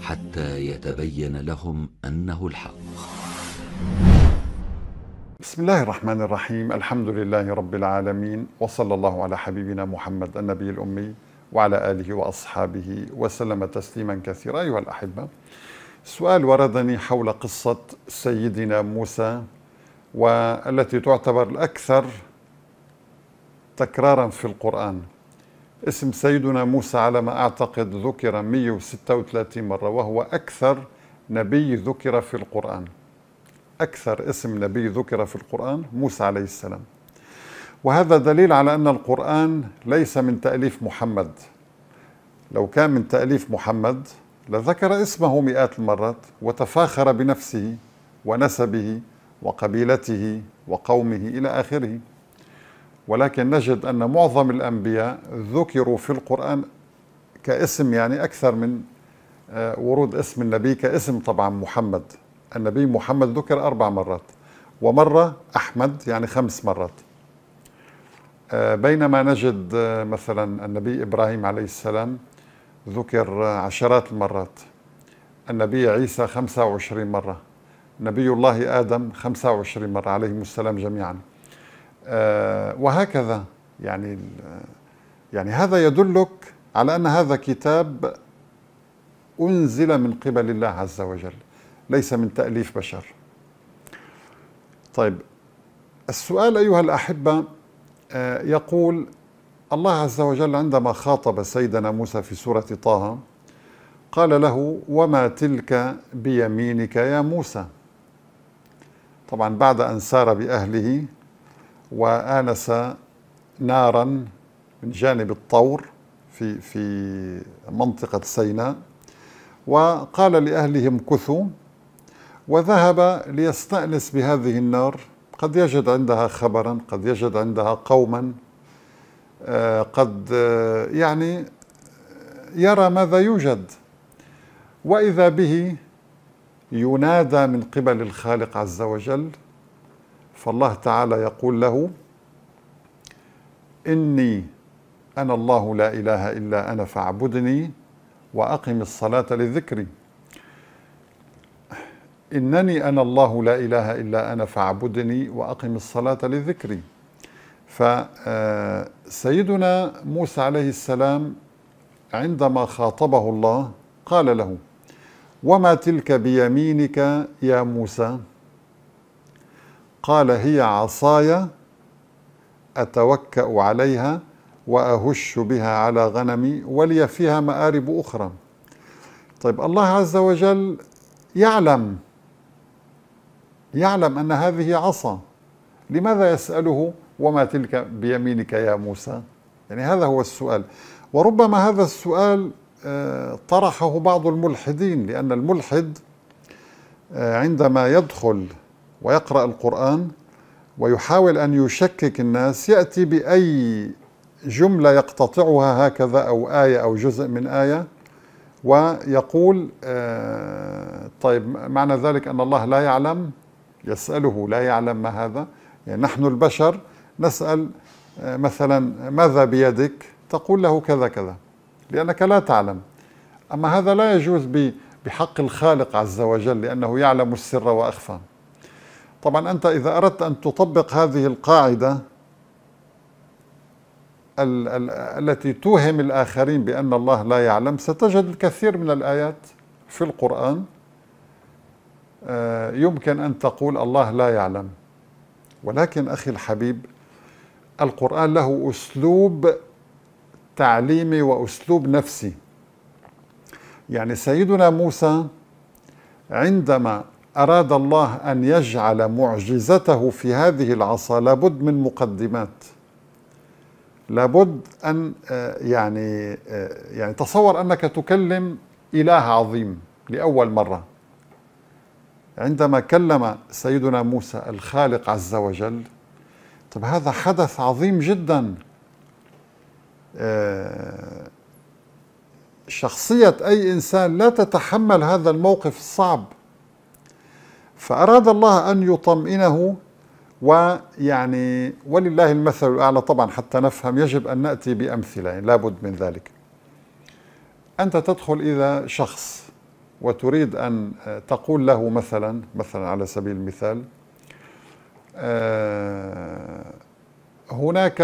حتى يتبين لهم انه الحق بسم الله الرحمن الرحيم الحمد لله رب العالمين وصلى الله على حبيبنا محمد النبي الامي وعلى اله واصحابه وسلم تسليما كثيرا ايها الاحبه سؤال وردني حول قصه سيدنا موسى والتي تعتبر الاكثر تكرارا في القران اسم سيدنا موسى على ما أعتقد ذكر 136 مرة وهو أكثر نبي ذكر في القرآن أكثر اسم نبي ذكر في القرآن موسى عليه السلام وهذا دليل على أن القرآن ليس من تأليف محمد لو كان من تأليف محمد لذكر اسمه مئات المرات وتفاخر بنفسه ونسبه وقبيلته وقومه إلى آخره ولكن نجد أن معظم الأنبياء ذكروا في القرآن كاسم يعني أكثر من آه، ورود اسم النبي كاسم طبعا محمد النبي محمد ذكر أربع مرات ومرة أحمد يعني خمس مرات آه، بينما نجد آه، مثلا النبي إبراهيم عليه السلام ذكر عشرات المرات النبي عيسى 25 مرة نبي الله آدم 25 مرة عليهم السلام جميعاً آه، وهكذا يعني يعني هذا يدلك على ان هذا كتاب انزل من قبل الله عز وجل ليس من تاليف بشر طيب السؤال ايها الاحبه آه، يقول الله عز وجل عندما خاطب سيدنا موسى في سوره طه قال له وما تلك بيمينك يا موسى طبعا بعد ان سار باهله وآنس نارا من جانب الطور في في منطقة سيناء وقال لأهلهم كثوا وذهب ليستأنس بهذه النار قد يجد عندها خبرا قد يجد عندها قوما آه، قد آه، يعني يرى ماذا يوجد وإذا به ينادى من قبل الخالق عز وجل فالله تعالى يقول له إني أنا الله لا إله إلا أنا فاعبدني وأقم الصلاة للذكر إنني أنا الله لا إله إلا أنا فاعبدني وأقم الصلاة للذكر فسيدنا آه، موسى عليه السلام عندما خاطبه الله قال له وما تلك بيمينك يا موسى قال هي عصاي أتوكأ عليها وأهش بها على غنمي ولي فيها مآرب أخرى طيب الله عز وجل يعلم يعلم أن هذه عصا لماذا يسأله وما تلك بيمينك يا موسى يعني هذا هو السؤال وربما هذا السؤال آه، طرحه بعض الملحدين لأن الملحد آه، عندما يدخل ويقرأ القرآن ويحاول أن يشكك الناس يأتي بأي جملة يقتطعها هكذا أو آية أو جزء من آية ويقول آه، طيب معنى ذلك أن الله لا يعلم يسأله لا يعلم ما هذا يعني نحن البشر نسأل آه، مثلا ماذا بيدك تقول له كذا كذا لأنك لا تعلم أما هذا لا يجوز بحق الخالق عز وجل لأنه يعلم السر وأخفى طبعا أنت إذا أردت أن تطبق هذه القاعدة ال ال التي توهم الآخرين بأن الله لا يعلم ستجد الكثير من الآيات في القرآن آه، يمكن أن تقول الله لا يعلم ولكن أخي الحبيب القرآن له أسلوب تعليمي وأسلوب نفسي يعني سيدنا موسى عندما أراد الله أن يجعل معجزته في هذه العصا لابد من مقدمات لابد أن آه، يعني آه، يعني تصور أنك تكلم إله عظيم لأول مرة عندما كلم سيدنا موسى الخالق عز وجل طب هذا حدث عظيم جدا آه، شخصية أي إنسان لا تتحمل هذا الموقف الصعب فأراد الله أن يطمئنه ويعني ولله المثل الأعلى طبعا حتى نفهم يجب أن نأتي بأمثلة يعني لابد من ذلك أنت تدخل إلى شخص وتريد أن آه، تقول له مثلا مثلا على سبيل المثال آه، هناك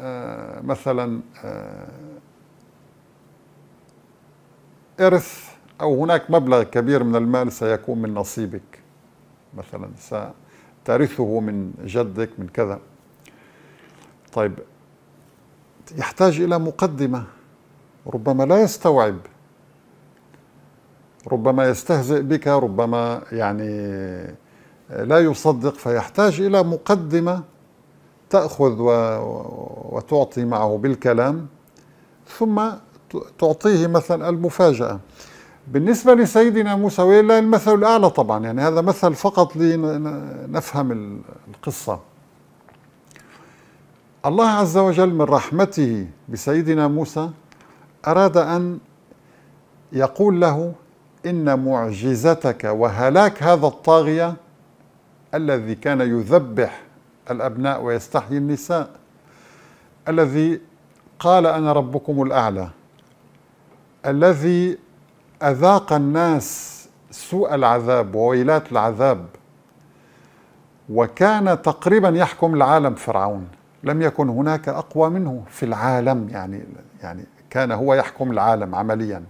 آه، مثلا إرث أو هناك مبلغ كبير من المال سيكون من نصيبك مثلا سترثه من جدك من كذا طيب يحتاج إلى مقدمة ربما لا يستوعب ربما يستهزئ بك ربما يعني لا يصدق فيحتاج إلى مقدمة تأخذ وتعطي معه بالكلام ثم تعطيه مثلا المفاجأة بالنسبة لسيدنا موسى وإلا المثل الأعلى طبعا يعني هذا مثل فقط لنفهم القصة الله عز وجل من رحمته بسيدنا موسى أراد أن يقول له إن معجزتك وهلاك هذا الطاغية الذي كان يذبح الأبناء ويستحيي النساء الذي قال أنا ربكم الأعلى الذي أذاق الناس سوء العذاب وويلات العذاب وكان تقريبا يحكم العالم فرعون لم يكن هناك أقوى منه في العالم يعني يعني كان هو يحكم العالم عمليا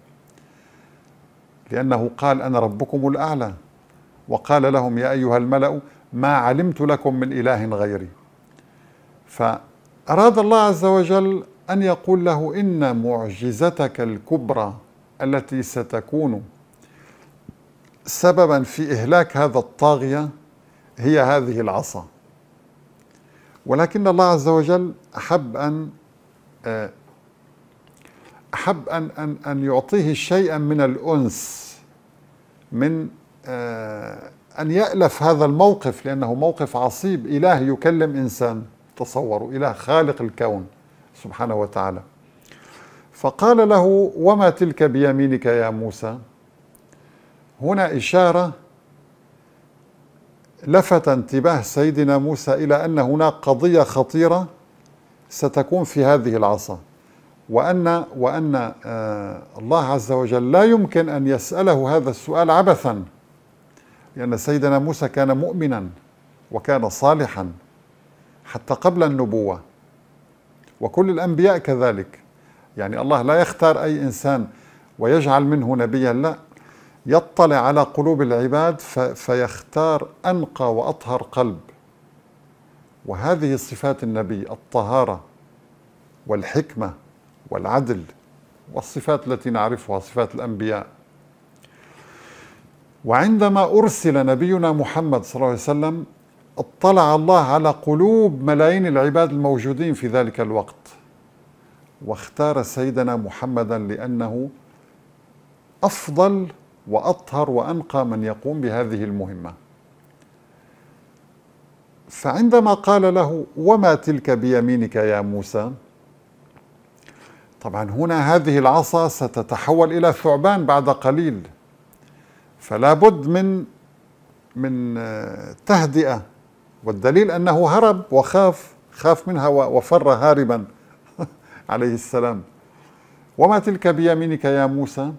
لأنه قال أنا ربكم الأعلى وقال لهم يا أيها الملأ ما علمت لكم من إله غيري فأراد الله عز وجل أن يقول له إن معجزتك الكبرى التي ستكون سببا في إهلاك هذا الطاغية هي هذه العصا ولكن الله عز وجل أحب أن آه، أحب أن أن أن يعطيه شيئا من الأنس من آه، أن يألف هذا الموقف لأنه موقف عصيب إله يكلم إنسان تصوروا إله خالق الكون سبحانه وتعالى فقال له وما تلك بيمينك يا موسى هنا إشارة لفت انتباه سيدنا موسى إلى أن هناك قضية خطيرة ستكون في هذه العصا وأن وأن آه، الله عز وجل لا يمكن أن يسأله هذا السؤال عبثا لأن سيدنا موسى كان مؤمنا وكان صالحا حتى قبل النبوة وكل الأنبياء كذلك يعني الله لا يختار أي إنسان ويجعل منه نبيا لا يطلع على قلوب العباد فيختار أنقى وأطهر قلب وهذه صفات النبي الطهارة والحكمة والعدل والصفات التي نعرفها صفات الأنبياء وعندما أرسل نبينا محمد صلى الله عليه وسلم اطلع الله على قلوب ملايين العباد الموجودين في ذلك الوقت واختار سيدنا محمدا لأنه أفضل وأطهر وأنقى من يقوم بهذه المهمة فعندما قال له وما تلك بيمينك يا موسى طبعا هنا هذه العصا ستتحول إلى ثعبان بعد قليل فلا بد من من تهدئة والدليل أنه هرب وخاف خاف منها وفر هاربا عليه السلام وما تلك بيمينك يا موسى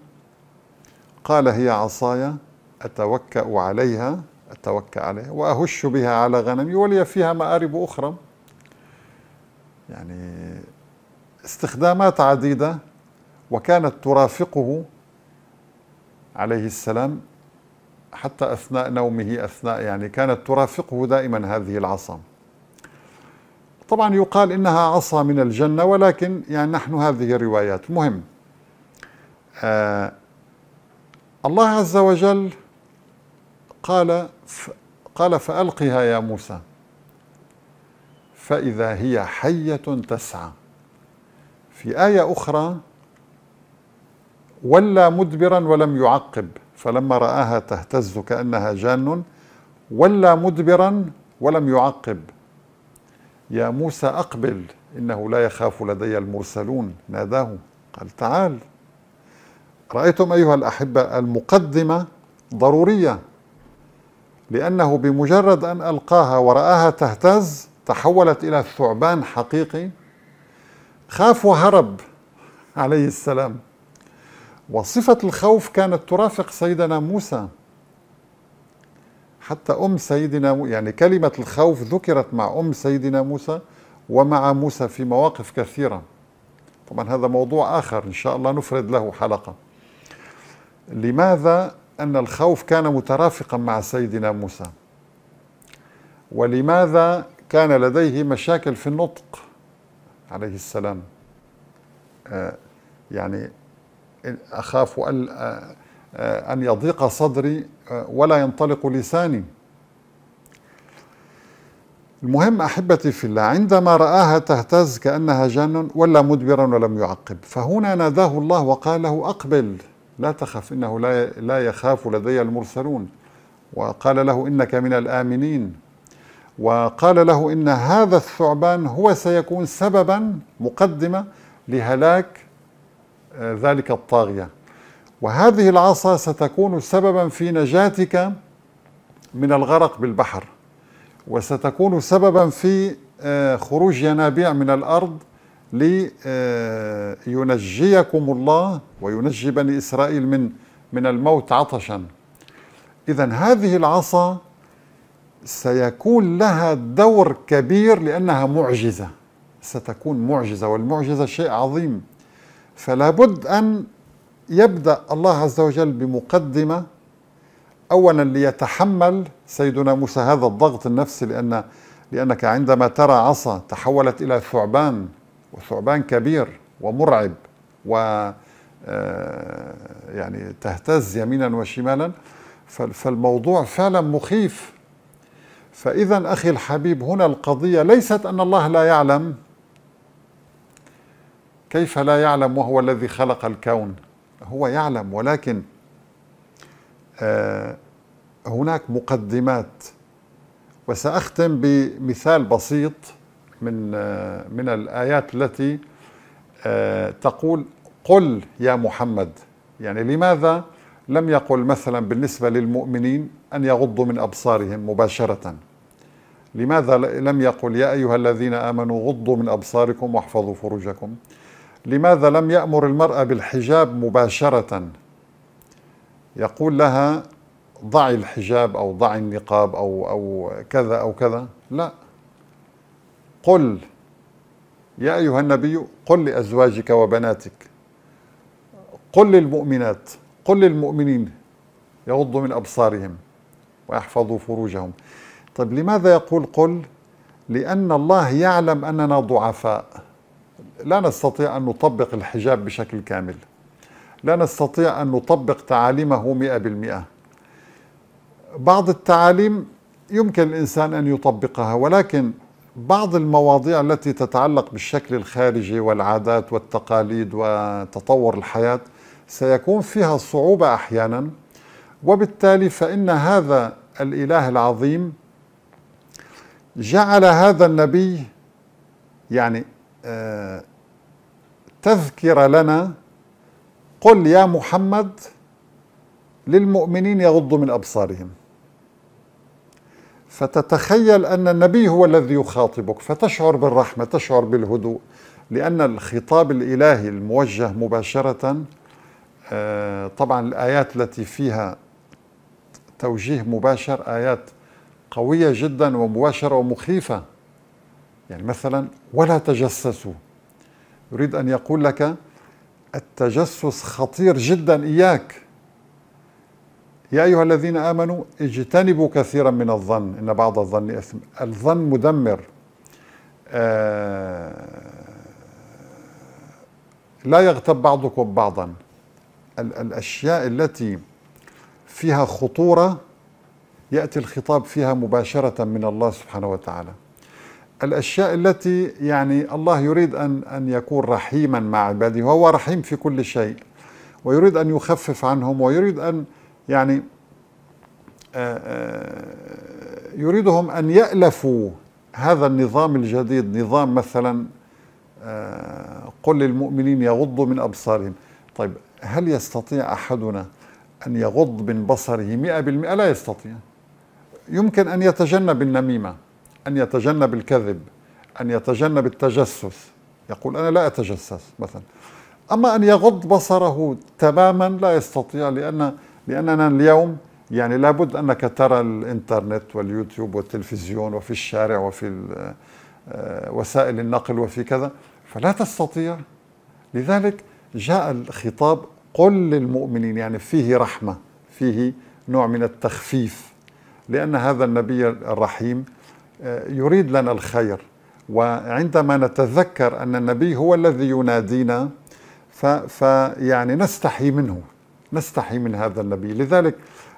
قال هي عصاي أتوكأ عليها أتوكأ عليها وأهش بها على غنمي ولي فيها مآرب أخرى يعني استخدامات عديدة وكانت ترافقه عليه السلام حتى أثناء نومه أثناء يعني كانت ترافقه دائما هذه العصا طبعا يقال إنها عصا من الجنة ولكن يعني نحن هذه الروايات مهم آه الله عز وجل قال قال فألقها يا موسى فإذا هي حية تسعى في آية أخرى ولى مدبرا ولم يعقب فلما رآها تهتز كأنها جان ولى مدبرا ولم يعقب يا موسى أقبل إنه لا يخاف لدي المرسلون ناداه قال تعال رأيتم أيها الأحبة المقدمة ضرورية لأنه بمجرد أن ألقاها ورآها تهتز تحولت إلى ثعبان حقيقي خاف وهرب عليه السلام وصفة الخوف كانت ترافق سيدنا موسى حتى أم سيدنا يعني كلمة الخوف ذكرت مع أم سيدنا موسى ومع موسى في مواقف كثيرة طبعا هذا موضوع آخر إن شاء الله نفرد له حلقة لماذا أن الخوف كان مترافقا مع سيدنا موسى ولماذا كان لديه مشاكل في النطق عليه السلام آه، يعني أخاف أن آه، آه، أن يضيق صدري آه، ولا ينطلق لساني المهم أحبتي في الله عندما رآها تهتز كأنها جن ولا مدبرا ولم يعقب فهنا ناداه الله وقال له أقبل لا تخف إنه لا لا يخاف لدي المرسلون وقال له إنك من الآمنين وقال له إن هذا الثعبان هو سيكون سببا مقدمة لهلاك آه، ذلك الطاغية وهذه العصا ستكون سببا في نجاتك من الغرق بالبحر وستكون سببا في آه، خروج ينابيع من الارض لينجيكم الله وينجي بني اسرائيل من من الموت عطشا اذا هذه العصا سيكون لها دور كبير لانها معجزه ستكون معجزه والمعجزه شيء عظيم فلا بد ان يبدأ الله عز وجل بمقدمة أولا ليتحمل سيدنا موسى هذا الضغط النفسي لأن لأنك عندما ترى عصا تحولت إلى ثعبان وثعبان كبير ومرعب و آه، يعني تهتز يمينا وشمالا فالموضوع فعلا مخيف فإذا أخي الحبيب هنا القضية ليست أن الله لا يعلم كيف لا يعلم وهو الذي خلق الكون هو يعلم ولكن آه، هناك مقدمات وسأختم بمثال بسيط من آه، من الآيات التي آه، تقول قل يا محمد يعني لماذا لم يقل مثلا بالنسبة للمؤمنين أن يغضوا من أبصارهم مباشرة لماذا لم يقل يا أيها الذين آمنوا غضوا من أبصاركم واحفظوا فروجكم لماذا لم يأمر المرأة بالحجاب مباشرة يقول لها ضعي الحجاب أو ضعي النقاب أو, أو كذا أو كذا لا قل يا أيها النبي قل لأزواجك وبناتك قل للمؤمنات قل للمؤمنين يغضوا من أبصارهم ويحفظوا فروجهم طيب لماذا يقول قل لأن الله يعلم أننا ضعفاء لا نستطيع أن نطبق الحجاب بشكل كامل لا نستطيع أن نطبق تعاليمه مئة بالمئة بعض التعاليم يمكن الإنسان أن يطبقها ولكن بعض المواضيع التي تتعلق بالشكل الخارجي والعادات والتقاليد وتطور الحياة سيكون فيها صعوبة أحيانا وبالتالي فإن هذا الإله العظيم جعل هذا النبي يعني تذكرة لنا قل يا محمد للمؤمنين يغضوا من أبصارهم فتتخيل أن النبي هو الذي يخاطبك فتشعر بالرحمة تشعر بالهدوء لأن الخطاب الإلهي الموجه مباشرة آه، طبعا الآيات التي فيها توجيه مباشر آيات قوية جدا ومباشرة ومخيفة يعني مثلا ولا تجسسوا يريد أن يقول لك التجسس خطير جدا إياك يا أيها الذين آمنوا اجتنبوا كثيرا من الظن إن بعض الظن إثم الظن مدمر آه، لا يغتب بعضكم بعضا الأشياء التي فيها خطورة يأتي الخطاب فيها مباشرة من الله سبحانه وتعالى الأشياء التي يعني الله يريد أن أن يكون رحيما مع عباده وهو رحيم في كل شيء ويريد أن يخفف عنهم ويريد أن يعني آه، آه، يريدهم أن يألفوا هذا النظام الجديد نظام مثلا آه، قل للمؤمنين يغضوا من أبصارهم طيب هل يستطيع أحدنا أن يغض من بصره مئة بالمئة لا يستطيع يمكن أن يتجنب النميمة أن يتجنب الكذب أن يتجنب التجسس يقول أنا لا أتجسس مثلا أما أن يغض بصره تماما لا يستطيع لأن لأننا اليوم يعني لابد أنك ترى الإنترنت واليوتيوب والتلفزيون وفي الشارع وفي آه، وسائل النقل وفي كذا فلا تستطيع لذلك جاء الخطاب قل للمؤمنين يعني فيه رحمة فيه نوع من التخفيف لأن هذا النبي الرحيم يريد لنا الخير وعندما نتذكر أن النبي هو الذي ينادينا فيعني نستحي منه نستحي من هذا النبي لذلك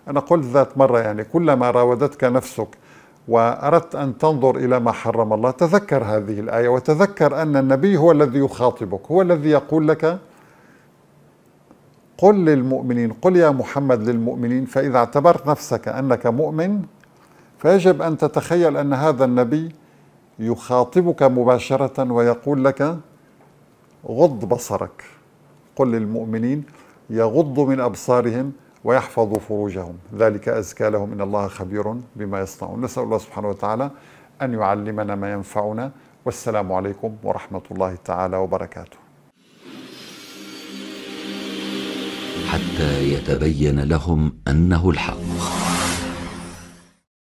أنا قلت ذات مرة يعني كلما راودتك نفسك وأردت أن تنظر إلى ما حرم الله تذكر هذه الآية وتذكر أن النبي هو الذي يخاطبك هو الذي يقول لك قل للمؤمنين قل يا محمد للمؤمنين فإذا اعتبرت نفسك أنك مؤمن فيجب أن تتخيل أن هذا النبي يخاطبك مباشرة ويقول لك غض بصرك قل للمؤمنين يغضوا من أبصارهم ويحفظوا فروجهم ذلك أزكى لهم إن الله خبير بما يصنعون نسأل الله سبحانه وتعالى أن يعلمنا ما ينفعنا والسلام عليكم ورحمة الله تعالى وبركاته حتى يتبين لهم أنه الحق